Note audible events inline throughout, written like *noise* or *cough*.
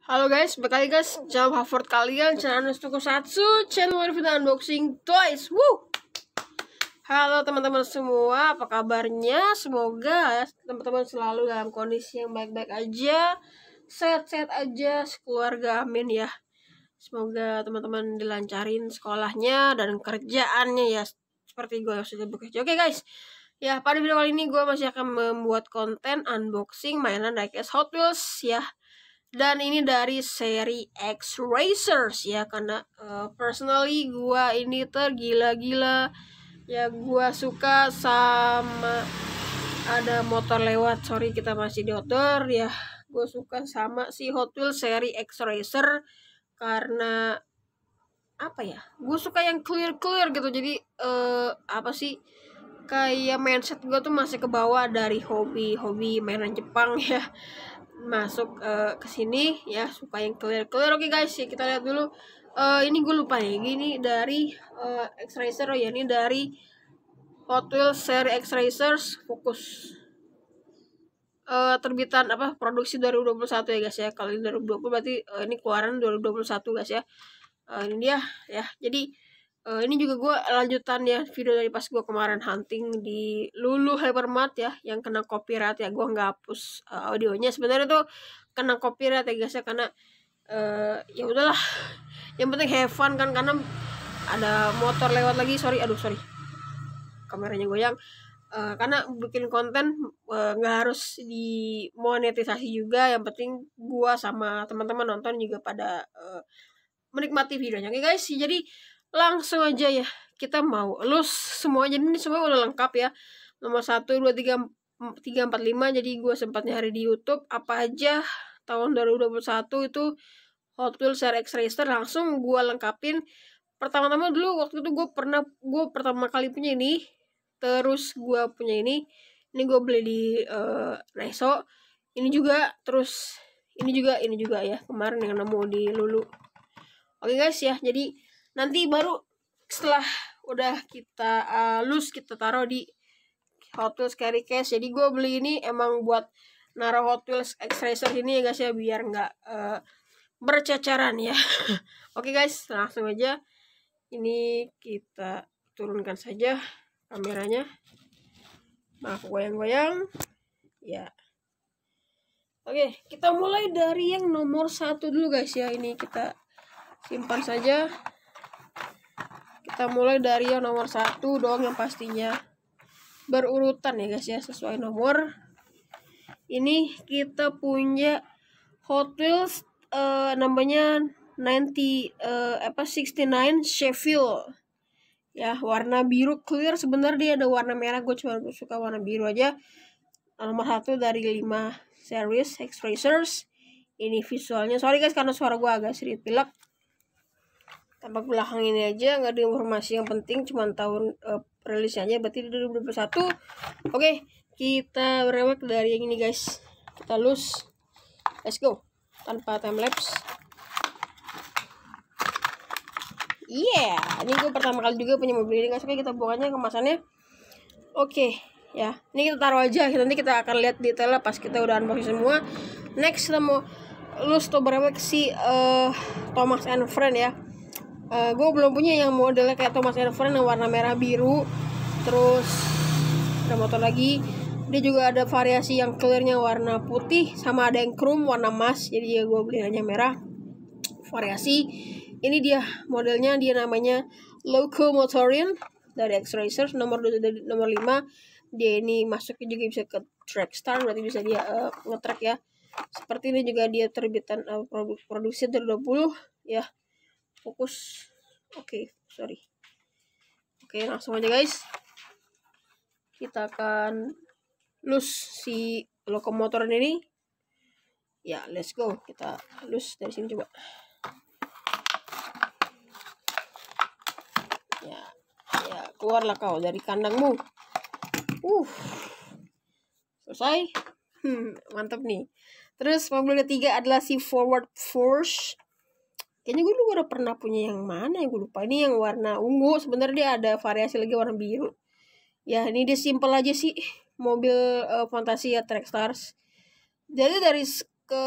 Halo guys, berkali guys, jawab favorit kalian, channel Nustuko Satsu, channel dan unboxing toys, woo! Halo teman-teman semua, apa kabarnya? Semoga teman-teman selalu dalam kondisi yang baik-baik aja, sehat-sehat aja, sekeluarga, amin ya. Semoga teman-teman dilancarin sekolahnya dan kerjaannya ya, seperti gue yang sudah bekerja. Oke guys, ya pada video kali ini gue masih akan membuat konten unboxing mainan diecast Hot Wheels ya dan ini dari seri X Racers ya karena uh, personally gua ini tergila-gila ya gua suka sama ada motor lewat sorry kita masih di outdoor ya gua suka sama si Hot Wheels seri X Racer karena apa ya gua suka yang clear clear gitu jadi uh, apa sih kayak mindset gua tuh masih ke bawah dari hobi hobi mainan Jepang *laughs* ya masuk uh, ke sini ya supaya yang clear clear oke okay, guys ya kita lihat dulu uh, ini gue lupa ya gini dari uh, eh, X Racer oh ya ini dari Hot Wheels seri X Racers fokus uh, terbitan apa produksi dari 2021 ya guys ya kalau ini 2020 berarti uh, ini keluaran 2021 guys ya uh, ini dia ya jadi uh, ini juga gue lanjutan ya video dari pas gue kemarin hunting di Lulu Hypermart ya yang kena copyright ya gue nggak hapus uh, audionya sebenarnya tuh kena copyright ya guys ya karena uh, ya udahlah yang penting have fun kan karena ada motor lewat lagi sorry aduh sorry kameranya goyang Uh, karena bikin konten nggak uh, harus dimonetisasi juga yang penting gua sama teman-teman nonton juga pada uh, menikmati videonya oke okay, guys jadi langsung aja ya kita mau lus semuanya ini semua udah lengkap ya nomor satu dua tiga tiga empat lima jadi gue sempatnya hari di YouTube apa aja tahun 2021 itu Hot Wheels RX Racer langsung gue lengkapin pertama-tama dulu waktu itu gue pernah gue pertama kali punya ini terus gue punya ini ini gue beli di uh, Reso ini juga terus ini juga ini juga ya kemarin yang nemu di Lulu oke okay guys ya jadi nanti baru setelah udah kita uh, loose kita taruh di Hot Wheels carry case jadi gue beli ini emang buat naruh Hot Wheels X-Racer ini ya guys ya biar nggak uh, eh, berceceran ya *laughs* oke okay guys langsung aja ini kita turunkan saja kameranya maaf goyang-goyang ya oke kita mulai dari yang nomor satu dulu guys ya ini kita simpan saja kita mulai dari yang nomor satu dong yang pastinya berurutan ya guys ya sesuai nomor ini kita punya Hot Wheels uh, namanya 90 uh, eh, apa 69 Sheffield ya warna biru clear sebenarnya dia ada warna merah gue cuma suka warna biru aja nomor satu dari 5 series X Racers ini visualnya sorry guys karena suara gue agak sedikit pilek tampak belakang ini aja nggak ada informasi yang penting cuman tahun uh, rilisnya aja berarti 2021 oke kita berewek dari yang ini guys kita lus let's go tanpa time lapse yeah ini gue pertama kali juga punya mobil ini guys oke kita bukanya kemasannya oke okay, ya ini kita taruh aja nanti kita akan lihat detailnya pas kita udah unboxing semua next kita mau lus atau berewek si uh, Thomas and Friend ya uh, eh, gue belum punya yang modelnya kayak Thomas Erfren yang warna merah biru terus ada motor lagi dia juga ada variasi yang clearnya warna putih sama ada yang chrome warna emas jadi ya gue beli hanya merah variasi ini dia modelnya dia namanya Locomotorian dari X Racer nomor nomor 5 dia ini masuknya juga bisa ke Trackstar berarti bisa dia uh, ngetrack ya seperti ini juga dia terbitan uh, eh, produk produksi 2020 ya fokus oke okay, sorry oke okay, langsung aja guys kita akan lus si lokomotor ini ya let's go kita lus dari sini coba ya ya keluarlah kau dari kandangmu uh selesai hmm, *laughs* mantap nih terus mobilnya tiga adalah si forward force kayaknya gue dulu udah pernah punya yang mana ya gue lupa ini yang warna ungu sebenernya dia ada variasi lagi warna biru ya ini dia simple aja sih mobil uh, eh, fantasi ya track stars jadi dari ke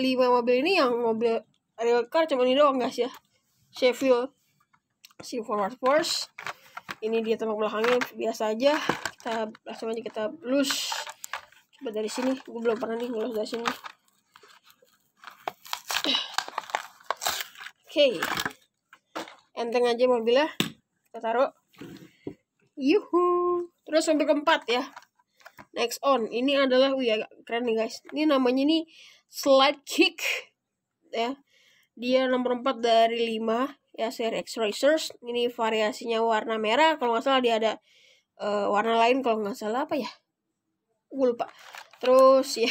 lima mobil ini yang mobil real car cuma ini doang guys ya Sheffield si forward force ini dia tembak belakangnya biasa aja kita langsung aja kita lus coba dari sini gue belum pernah nih ngelus dari sini Oke. Okay. Enteng aja mobilnya. Kita taruh. Yuhu. Terus mobil keempat ya. Next on. Ini adalah wih agak keren nih guys. Ini namanya nih slide kick ya. Dia nomor 4 dari 5 ya seri X Racers. Ini variasinya warna merah kalau nggak salah dia ada uh, warna lain kalau nggak salah apa ya? Gue lupa. Terus ya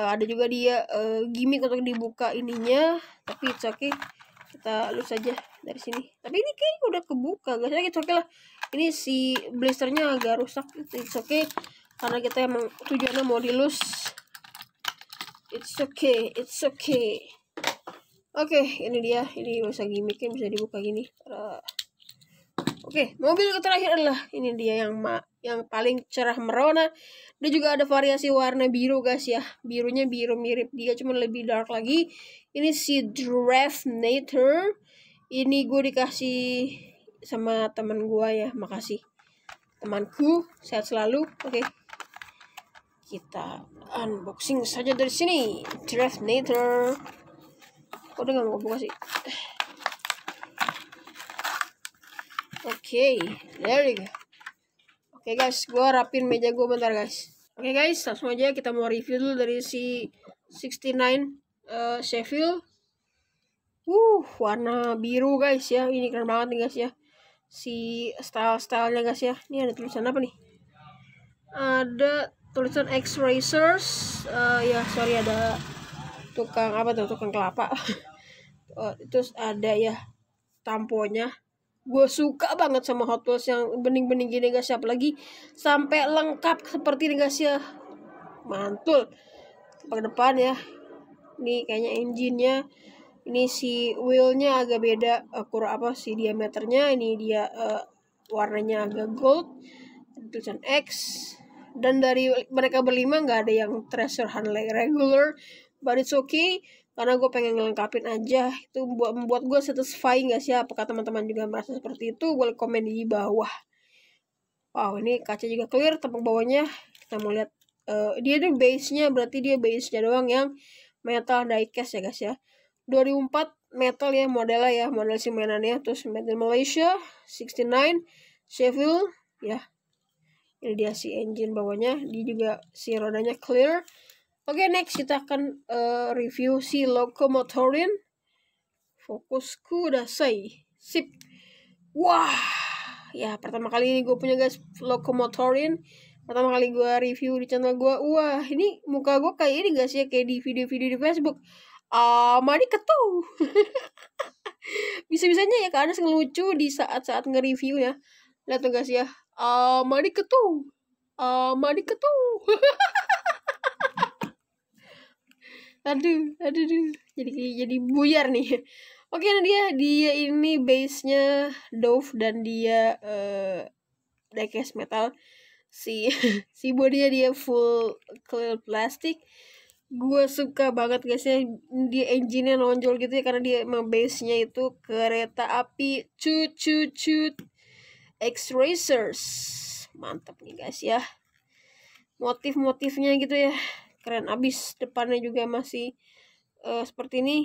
uh, *laughs* ada juga dia uh, gimmick untuk dibuka ininya tapi it's okay kita lus aja dari sini tapi ini kayak udah kebuka guys ya oke lah ini si blisternya agak rusak it's okay karena kita emang tujuannya mau dilus it's okay it's okay oke okay, ini dia ini bisa gimmicknya bisa dibuka gini Tadah. Oke, mobil terakhir adalah ini dia yang ma yang paling cerah merona. Dia juga ada variasi warna biru guys ya. Birunya biru mirip dia cuma lebih dark lagi. Ini si Draftnator. Ini gue dikasih sama teman gue ya. Makasih temanku. Sehat selalu. Oke. Kita unboxing saja dari sini. Draftnator. Kok udah gak mau buka sih? Okay, there you go. Oke okay, guys, gue rapin meja gue bentar guys. Oke okay, guys, langsung aja kita mau review dulu dari si 69 uh, eh, Sheffield. Uh, warna biru guys ya. Ini keren banget nih guys ya. Si style-stylenya guys ya. Ini ada tulisan apa nih? Ada tulisan X Racers. Uh, eh, ya, sorry ada tukang apa tuh? Tukang kelapa. uh, *laughs* terus ada ya tamponya gue suka banget sama Hot Wheels yang bening-bening gini guys lagi sampai lengkap seperti ini guys ya mantul ke depan ya ini kayaknya engine-nya ini si wheel-nya agak beda akur eh, apa sih diameternya ini dia uh, warnanya agak gold tulisan X dan dari mereka berlima nggak ada yang treasure hunt regular but it's okay karena gue pengen ngelengkapin aja itu buat membuat gue satisfying gak sih apakah teman-teman juga merasa seperti itu boleh komen di bawah wow ini kaca juga clear tampak bawahnya kita mau lihat uh, eh, dia tuh base nya berarti dia base nya doang yang metal diecast ya guys ya 2004 metal ya modelnya ya model si mainannya terus metal Malaysia 69 Sheffield ya ini dia si engine bawahnya dia juga si rodanya clear Oke, okay, next kita akan uh, review si Locomotorin. Fokusku udah say. Sip. Wah. Ya, pertama kali ini gue punya guys Locomotorin. Pertama kali gue review di channel gue. Wah, ini muka gue kayak ini gak ya. sih Kayak di video-video di Facebook. Ah, uh, mari ketuh. *laughs* Bisa-bisanya ya karena kadang lucu di saat-saat nge-review ya. Lihat tuh guys ya. Ah, uh, mari ketuh. Ah, mari ketuh. *laughs* aduh aduh, aduh. jadi jadi buyar nih oke okay, Nadia dia ini base nya Dove dan dia uh, eh, diecast metal si *laughs* si bodinya dia full clear plastik gue suka banget guys ya dia engine-nya nonjol gitu ya karena dia emang base-nya itu kereta api cut cut cut X Racers mantap nih guys ya motif-motifnya gitu ya keren abis depannya juga masih uh, seperti ini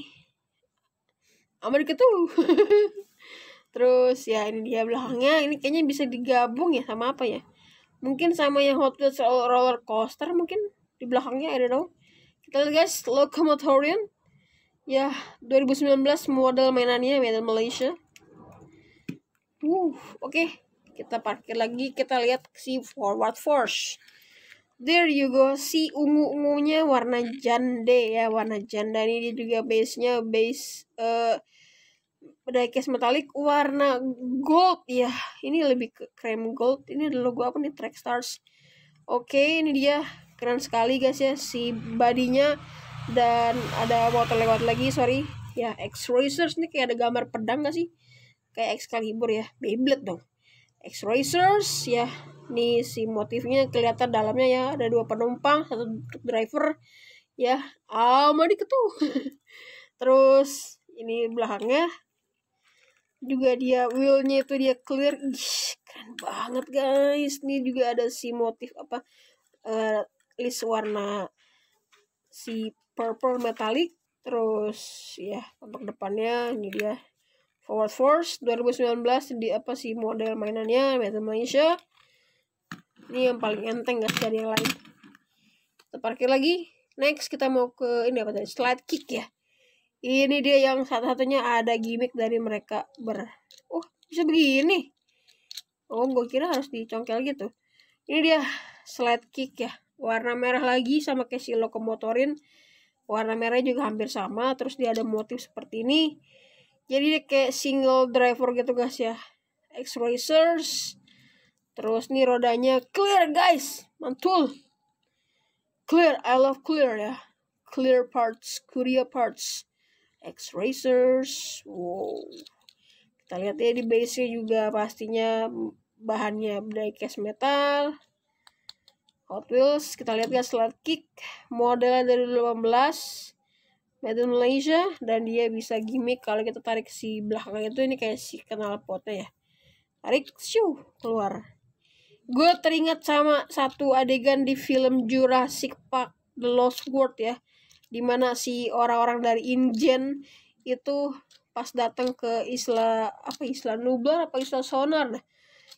Amerika tuh *laughs* terus ya ini dia belakangnya ini kayaknya bisa digabung ya sama apa ya mungkin sama yang Hot Wheels roller coaster mungkin di belakangnya ada dong kita lihat guys Locomotorian ya 2019 model mainannya model Malaysia uh oke okay. kita parkir lagi kita lihat si forward force There you go, si ungu-ungunya warna jande ya, warna janda ini dia juga base-nya base eh uh, diecast metalik warna gold ya. Ini lebih ke krem gold. Ini ada logo apa nih? Track Stars. Oke, okay, ini dia keren sekali guys ya si badinya dan ada motor lewat lagi sorry ya X Racers nih kayak ada gambar pedang gak sih kayak Excalibur ya Beyblade dong X Racers ya nih si motifnya kelihatan dalamnya ya ada dua penumpang satu driver ya mau diketuk *laughs* terus ini belakangnya juga dia wheelnya itu dia clear Ish, keren banget guys ini juga ada si motif apa uh, list warna si purple metallic terus ya untuk depannya ini dia forward force 2019 di apa sih model mainannya Metal Malaysia ini yang paling enteng guys dari yang lain kita parkir lagi next kita mau ke ini apa tadi slide kick ya ini dia yang satu-satunya ada gimmick dari mereka ber oh bisa begini oh gue kira harus dicongkel gitu ini dia slide kick ya warna merah lagi sama kayak si lokomotorin warna merah juga hampir sama terus dia ada motif seperti ini jadi dia kayak single driver gitu guys ya X Racers Terus nih rodanya clear guys. Mantul. Clear, I love clear ya. Clear parts, Korea parts. X-Racers. Wow. Kita lihat ya di base nya juga pastinya bahannya diecast metal. Hot Wheels, kita lihat ya slot kick. Modelnya dari 18. Made in Malaysia dan dia bisa gimmick kalau kita tarik si belakangnya itu ini kayak si kenal potnya ya. Tarik, shoo, keluar gue teringat sama satu adegan di film Jurassic Park The Lost World ya dimana si orang-orang dari InGen itu pas datang ke Isla apa Isla Nublar apa Isla Sonar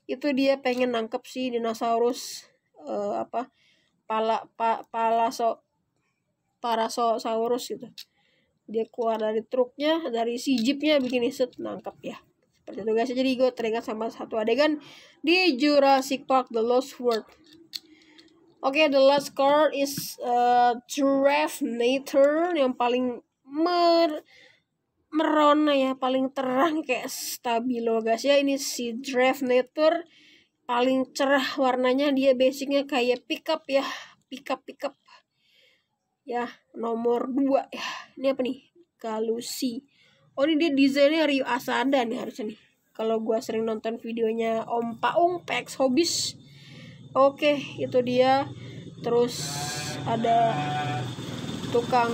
itu dia pengen nangkep si dinosaurus uh, apa pala pa, pala so parasaurus gitu dia keluar dari truknya dari si jeepnya begini set nangkep ya seperti itu guys jadi gue teringat sama satu adegan di Jurassic Park The Lost World oke okay, the last card is uh, Nature yang paling mer merona ya paling terang kayak stabilo guys ya ini si giraffe nature paling cerah warnanya dia basicnya kayak pickup ya pickup pickup ya nomor dua ya ini apa nih galusi oh ini dia desainnya Rio Asada nih harusnya nih kalau gue sering nonton videonya Om Paung PX Hobbies oke itu dia terus ada tukang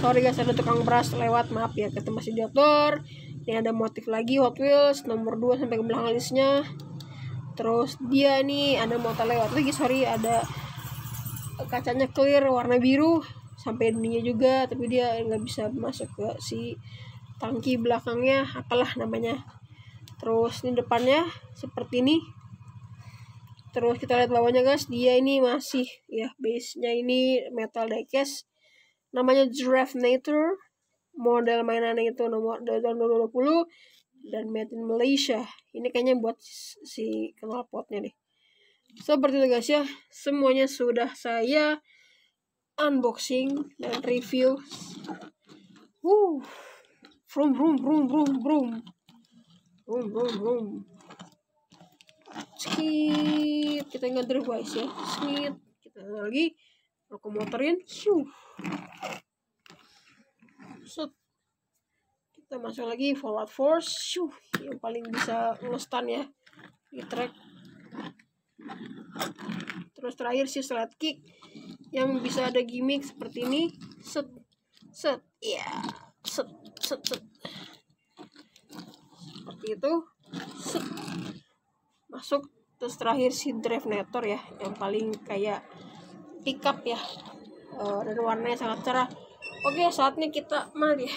sorry guys ada tukang beras lewat maaf ya ketemu masih di outdoor ini ada motif lagi Hot Wheels nomor 2 sampai ke belakang listnya terus dia nih ada motor lewat lagi sorry ada kacanya clear warna biru sampai dunia juga tapi dia nggak bisa masuk ke si tangki belakangnya apalah namanya terus ini depannya seperti ini terus kita lihat lawannya guys dia ini masih ya base nya ini metal diecast namanya Giraffe Nature model mainannya itu nomor tahun 2020 dan made in Malaysia ini kayaknya buat si knalpotnya nih seperti itu guys ya semuanya sudah saya unboxing dan review. Woo. room room room room room room room vroom. Skip, kita nggak drift guys ya. Skip, kita lagi aku motorin. Set. Kita masuk lagi forward force. shoo yang paling bisa ngestan ya di track. Terus terakhir si Sled kick yang bisa ada gimmick seperti ini set set ya yeah. set set set seperti itu set masuk terus terakhir si drive Drevnator ya yang paling kayak pickup ya eh, dan warnanya sangat cerah oke okay, saatnya kita mari ya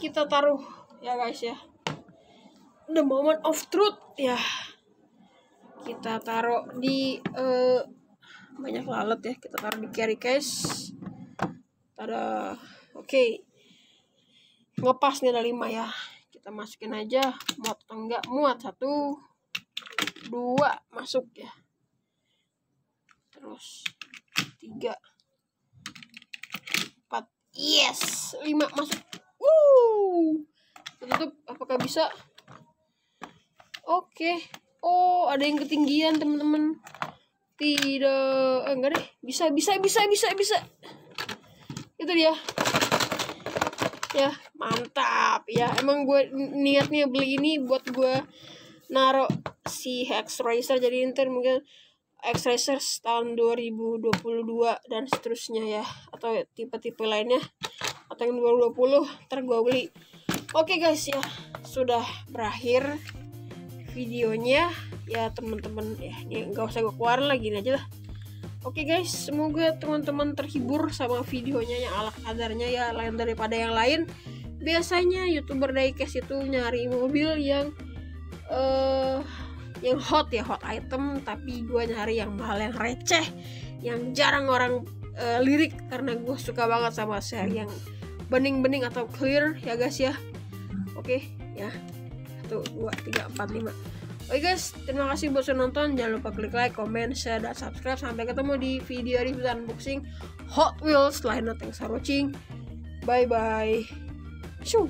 kita taruh ya guys ya the moment of truth ya kita taruh di uh, banyak lalat ya kita taruh di carry case ada oke okay. ngepas nih ada lima ya kita masukin aja muat atau enggak muat satu dua masuk ya terus tiga empat yes lima masuk Woo! tutup apakah bisa oke okay. oh ada yang ketinggian teman-teman tidak, enggak deh. Bisa, bisa, bisa, bisa, bisa. Itu dia. Ya, mantap. Ya, emang gue niatnya beli ini buat gue naro si Hex Racer jadi inter mungkin hex racer tahun 2022 dan seterusnya ya atau tipe-tipe lainnya atau yang 2020 ntar gue beli oke okay guys ya sudah berakhir videonya ya teman-teman ya nggak usah gue keluar lagi aja lah oke okay guys semoga teman-teman terhibur sama videonya yang ala kadarnya ya lain daripada yang lain biasanya youtuber diecast itu nyari mobil yang uh, yang hot ya hot item tapi gue nyari yang mahal yang receh yang jarang orang uh, lirik karena gue suka banget sama share yang bening-bening atau clear ya guys ya oke okay, ya satu dua tiga empat lima Oke guys, terima kasih buat sudah nonton. Jangan lupa klik like, comment, share, dan subscribe. Sampai ketemu di video review dan unboxing Hot Wheels lainnya. Thanks for watching. Bye bye. Shoo.